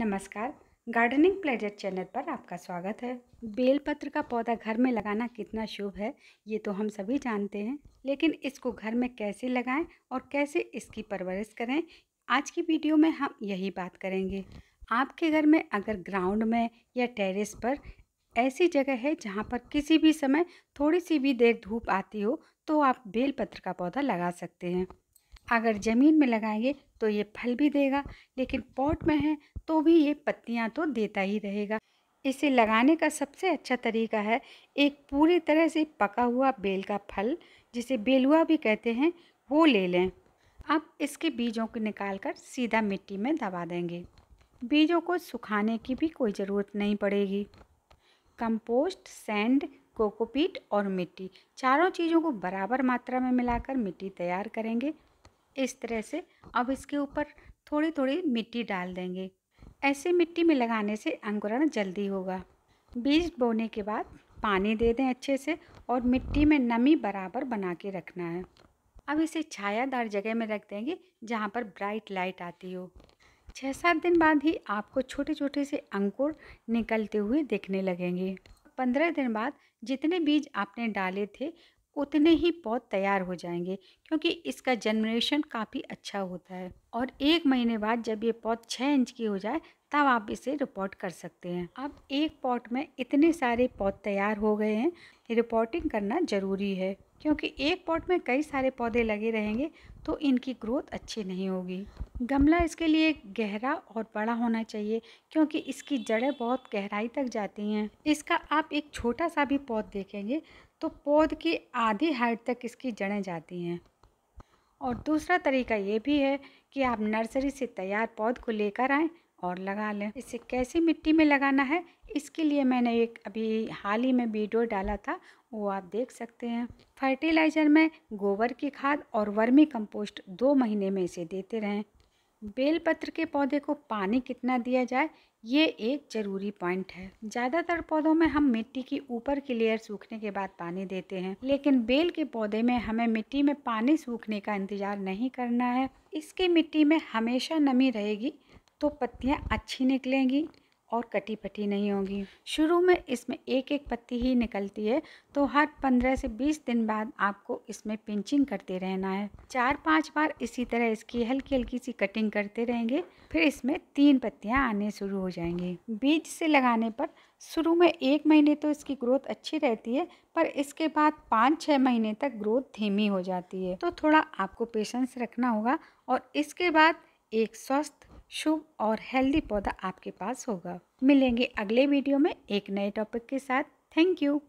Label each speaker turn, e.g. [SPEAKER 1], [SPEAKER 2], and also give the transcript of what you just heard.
[SPEAKER 1] नमस्कार gardening pleasure channel पर आपका स्वागत है बेलपत्र का पौधा घर में लगाना कितना शुभ है ये तो हम सभी जानते हैं लेकिन इसको घर में कैसे लगाएं और कैसे इसकी परवरिश करें आज की वीडियो में हम यही बात करेंगे आपके घर में अगर ग्राउंड में या टेरेस पर ऐसी जगह है जहाँ पर किसी भी समय थोड़ी सी भी देर धूप आती हो तो आप बेलपत्र का पौधा लगा सकते हैं अगर ज़मीन में लगाएंगे तो ये फल भी देगा लेकिन पॉट में है तो भी ये पत्तियाँ तो देता ही रहेगा इसे लगाने का सबसे अच्छा तरीका है एक पूरी तरह से पका हुआ बेल का फल जिसे बेलुआ भी कहते हैं वो ले लें अब इसके बीजों को निकाल कर सीधा मिट्टी में दबा देंगे बीजों को सुखाने की भी कोई ज़रूरत नहीं पड़ेगी कंपोस्ट सैंड कोकोपीट और मिट्टी चारों चीज़ों को बराबर मात्रा में मिलाकर मिट्टी तैयार करेंगे इस तरह से अब इसके ऊपर थोड़ी थोड़ी मिट्टी डाल देंगे ऐसे मिट्टी में लगाने से अंकुरण जल्दी होगा बीज बोने के बाद पानी दे दें अच्छे से और मिट्टी में नमी बराबर बना के रखना है अब इसे छायादार जगह में रख देंगे जहाँ पर ब्राइट लाइट आती हो छः सात दिन बाद ही आपको छोटे छोटे से अंकुर निकलते हुए देखने लगेंगे पंद्रह दिन बाद जितने बीज आपने डाले थे उतने ही पौध तैयार हो जाएंगे क्योंकि इसका जनरेशन काफ़ी अच्छा होता है और एक महीने बाद जब ये पौध छः इंच की हो जाए तब आप इसे रिपोर्ट कर सकते हैं अब एक पॉट में इतने सारे पौध तैयार हो गए हैं रिपोर्टिंग करना ज़रूरी है क्योंकि एक पॉट में कई सारे पौधे लगे रहेंगे तो इनकी ग्रोथ अच्छी नहीं होगी गमला इसके लिए गहरा और बड़ा होना चाहिए क्योंकि इसकी जड़ें बहुत गहराई तक जाती हैं इसका आप एक छोटा सा भी पौध देखेंगे तो पौध की आधी हाइट तक इसकी जड़ें जाती हैं और दूसरा तरीका ये भी है कि आप नर्सरी से तैयार पौध को लेकर आएँ और लगा लें इसे कैसी मिट्टी में लगाना है इसके लिए मैंने एक अभी हाल ही में वीडियो डाला था वो आप देख सकते हैं फर्टिलाइज़र में गोबर की खाद और वर्मी कंपोस्ट दो महीने में इसे देते रहें बेलपत्र के पौधे को पानी कितना दिया जाए ये एक ज़रूरी पॉइंट है ज़्यादातर पौधों में हम मिट्टी की ऊपर की लेयर सूखने के बाद पानी देते हैं लेकिन बेल के पौधे में हमें मिट्टी में पानी सूखने का इंतज़ार नहीं करना है इसकी मिट्टी में हमेशा नमी रहेगी तो पत्तियाँ अच्छी निकलेंगी और कटी पटी नहीं होगी शुरू में इसमें एक एक पत्ती ही निकलती है तो हर पंद्रह से बीस दिन बाद आपको इसमें पिंचिंग करते रहना है चार पांच बार इसी तरह इसकी हल्की हल्की सी कटिंग करते रहेंगे फिर इसमें तीन पत्तियाँ आने शुरू हो जाएंगी बीज से लगाने पर शुरू में एक महीने तो इसकी ग्रोथ अच्छी रहती है पर इसके बाद पाँच छः महीने तक ग्रोथ धीमी हो जाती है तो थोड़ा आपको पेशेंस रखना होगा और इसके बाद एक स्वस्थ शुभ और हेल्दी पौधा आपके पास होगा मिलेंगे अगले वीडियो में एक नए टॉपिक के साथ थैंक यू